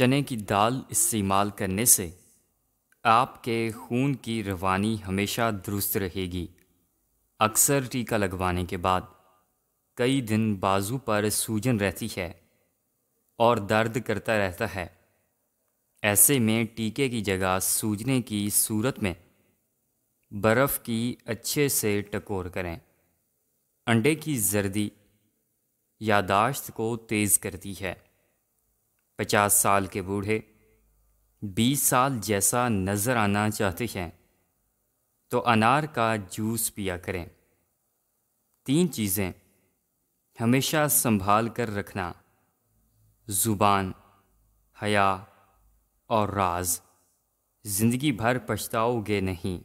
चने की दाल इस्तेमाल करने से आपके खून की रवानी हमेशा दुरुस्त रहेगी अक्सर टीका लगवाने के बाद कई दिन बाजू पर सूजन रहती है और दर्द करता रहता है ऐसे में टीके की जगह सूजने की सूरत में बर्फ़ की अच्छे से टकोर करें अंडे की जर्दी यादाश्त को तेज़ करती है पचास साल के बूढ़े बीस साल जैसा नज़र आना चाहते हैं तो अनार का जूस पिया करें तीन चीज़ें हमेशा संभाल कर रखना ज़ुबान हया और राज ज़िंदगी भर पछताओगे नहीं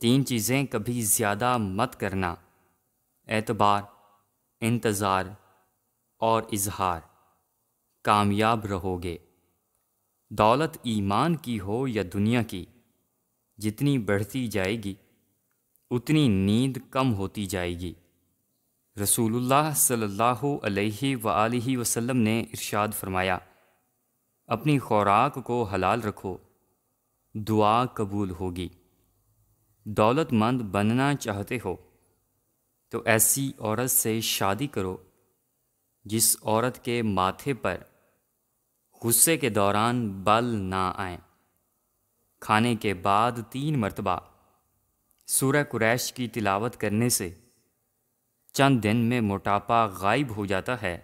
तीन चीज़ें कभी ज़्यादा मत करना एतबार इंतज़ार और इजहार कामयाब रहोगे दौलत ईमान की हो या दुनिया की जितनी बढ़ती जाएगी उतनी नींद कम होती जाएगी रसूलुल्लाह सल्लल्लाहु अलैहि व वसल्लम ने इरशाद फरमाया अपनी खुराक को हलाल रखो दुआ कबूल होगी दौलतमंद बनना चाहते हो तो ऐसी औरत से शादी करो जिस औरत के माथे पर गुस्से के दौरान बल ना आए खाने के बाद तीन मरतबा सूर्य कुरैश की तिलावत करने से चंद दिन में मोटापा गायब हो जाता है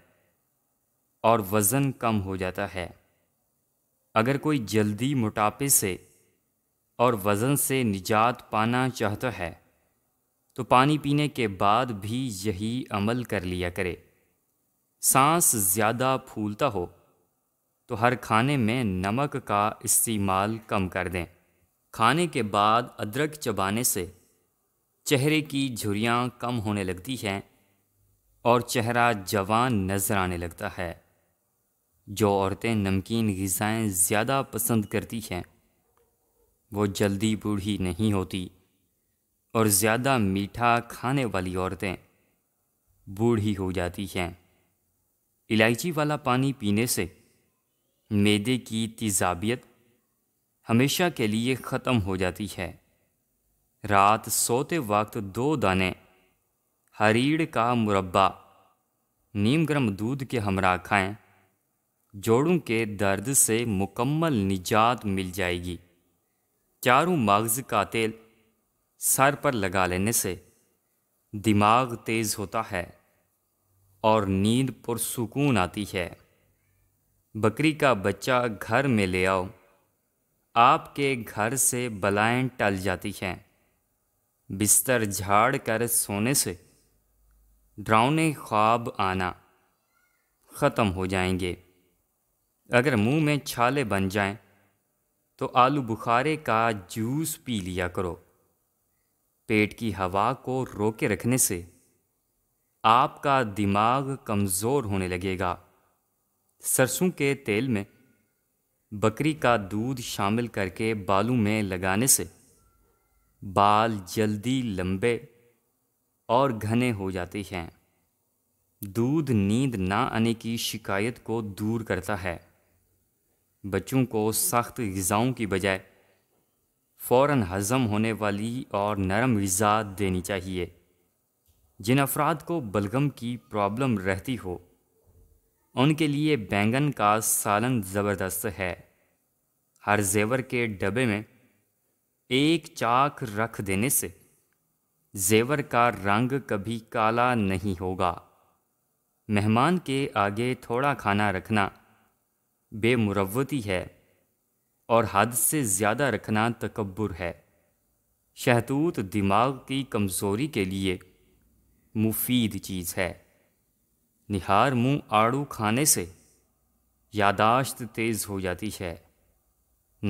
और वज़न कम हो जाता है अगर कोई जल्दी मोटापे से और वज़न से निजात पाना चाहता है तो पानी पीने के बाद भी यही अमल कर लिया करे सांस ज़्यादा फूलता हो तो हर खाने में नमक का इस्तेमाल कम कर दें खाने के बाद अदरक चबाने से चेहरे की झुरियाँ कम होने लगती हैं और चेहरा जवान नज़र आने लगता है जो औरतें नमकीन गज़ाएँ ज़्यादा पसंद करती हैं वो जल्दी बूढ़ी नहीं होती और ज़्यादा मीठा खाने वाली औरतें बूढ़ी हो जाती हैं इलायची वाला पानी पीने से मैदे की तिजाबियत हमेशा के लिए ख़त्म हो जाती है रात सोते वक्त दो दाने हरीड़ का मुरब्बा नीम गर्म दूध के हमरा खाएं जोड़ों के दर्द से मुकम्मल निजात मिल जाएगी चारों मगज़ का तेल सर पर लगा लेने से दिमाग तेज़ होता है और नींद पुरसकून आती है बकरी का बच्चा घर में ले आओ आपके घर से बलाएं टल जाती हैं बिस्तर झाड़ कर सोने से ड्राउने ख्वाब आना ख़त्म हो जाएंगे अगर मुंह में छाले बन जाएं तो आलू बुखारे का जूस पी लिया करो पेट की हवा को रोके रखने से आपका दिमाग कमज़ोर होने लगेगा सरसों के तेल में बकरी का दूध शामिल करके बालों में लगाने से बाल जल्दी लंबे और घने हो जाते हैं दूध नींद ना आने की शिकायत को दूर करता है बच्चों को सख्त गज़ाओं की बजाय फ़ौर हज़म होने वाली और नरम गज़ा देनी चाहिए जिन अफराद को बलगम की प्रॉब्लम रहती हो उनके लिए बैंगन का सालन ज़बरदस्त है हर जेवर के डब्बे में एक चाक रख देने से जेवर का रंग कभी काला नहीं होगा मेहमान के आगे थोड़ा खाना रखना बेमुरवती है और हद से ज़्यादा रखना तकबर है शहतूत दिमाग की कमज़ोरी के लिए मुफीद चीज़ है निहार मुंह आड़ू खाने से यादाश्त तेज़ हो जाती है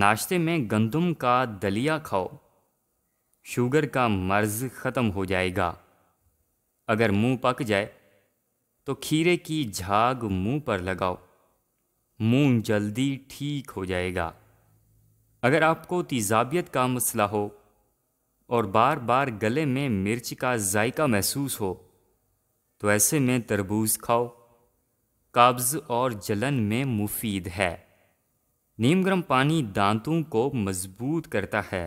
नाश्ते में गंदम का दलिया खाओ शुगर का मर्ज ख़त्म हो जाएगा अगर मुंह पक जाए तो खीरे की झाग मुंह पर लगाओ मुंह जल्दी ठीक हो जाएगा अगर आपको तेजाबियत का मसला हो और बार बार गले में मिर्च का जायका महसूस हो तो ऐसे में तरबूज खाओ कब्ज़ और जलन में मुफीद है नीम गर्म पानी दांतों को मजबूत करता है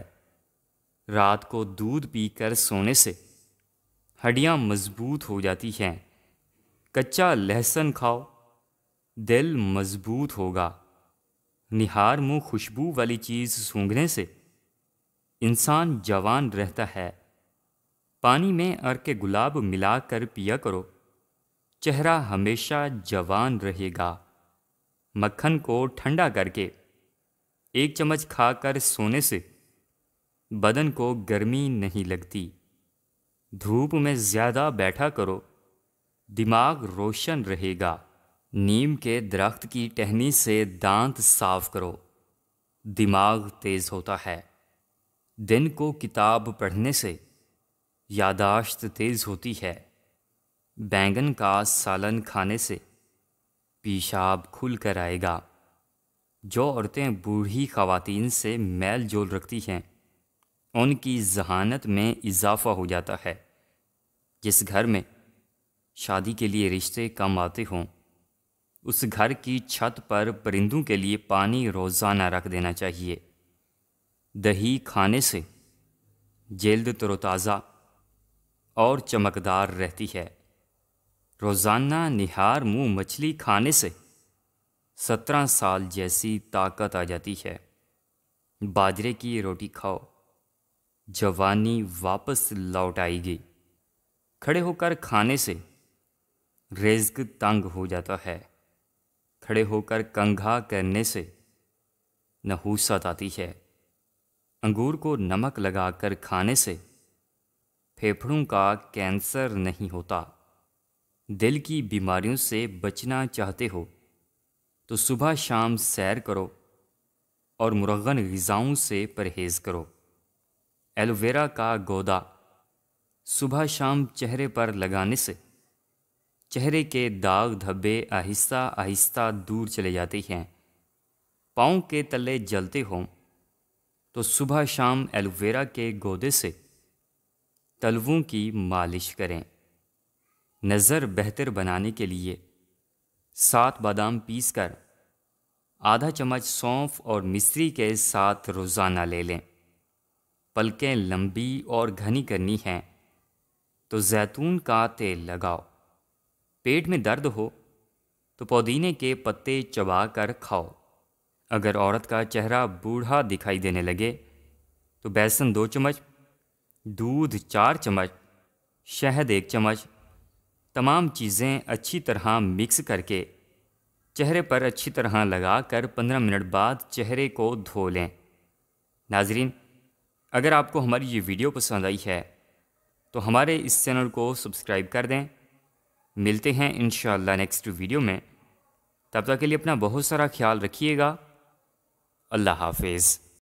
रात को दूध पीकर सोने से हड्डियाँ मजबूत हो जाती हैं कच्चा लहसुन खाओ दिल मजबूत होगा निहार मुँह खुशबू वाली चीज़ सूंघने से इंसान जवान रहता है पानी में अर के गुलाब मिलाकर पिया करो चेहरा हमेशा जवान रहेगा मक्खन को ठंडा करके एक चम्मच खाकर सोने से बदन को गर्मी नहीं लगती धूप में ज़्यादा बैठा करो दिमाग रोशन रहेगा नीम के दरख्त की टहनी से दांत साफ करो दिमाग तेज़ होता है दिन को किताब पढ़ने से यादाश्त तेज़ होती है बैंगन का सालन खाने से पेशाब खुल कर आएगा जो औरतें बूढ़ी खवातीन से मैल जोल रखती हैं उनकी जहानत में इजाफा हो जाता है जिस घर में शादी के लिए रिश्ते कम आते हों उस घर की छत पर परिंदों के लिए पानी रोज़ाना रख देना चाहिए दही खाने से जल्द तरोताज़ा और चमकदार रहती है रोज़ाना निहार मुंह मछली खाने से सत्रह साल जैसी ताकत आ जाती है बाजरे की रोटी खाओ जवानी वापस लौट आएगी खड़े होकर खाने से रिज्क तंग हो जाता है खड़े होकर कंघा करने से नहूसत आती है अंगूर को नमक लगाकर खाने से फेफड़ों का कैंसर नहीं होता दिल की बीमारियों से बचना चाहते हो तो सुबह शाम सैर करो और मुरगन गज़ाओं से परहेज़ करो एलोवेरा का गोदा सुबह शाम चेहरे पर लगाने से चेहरे के दाग धब्बे आहिस्ता आहिस्ता दूर चले जाते हैं पाँव के तले जलते हों तो सुबह शाम एलोवेरा के गोदे से तलवों की मालिश करें नज़र बेहतर बनाने के लिए सात बादाम पीस कर आधा चम्मच सौंफ और मिश्री के साथ रोज़ाना ले लें पलकें लंबी और घनी करनी हैं तो जैतून का तेल लगाओ पेट में दर्द हो तो पुदीने के पत्ते चबा कर खाओ अगर औरत का चेहरा बूढ़ा दिखाई देने लगे तो बेसन दो चम्मच दूध चार चम्मच शहद एक चम्मच तमाम चीज़ें अच्छी तरह मिक्स करके चेहरे पर अच्छी तरह लगा कर पंद्रह मिनट बाद चेहरे को धो लें नाजरीन अगर आपको हमारी ये वीडियो पसंद आई है तो हमारे इस चैनल को सब्सक्राइब कर दें मिलते हैं इन नेक्स्ट वीडियो में तब तक के लिए अपना बहुत सारा ख्याल रखिएगा अल्लाह हाफिज़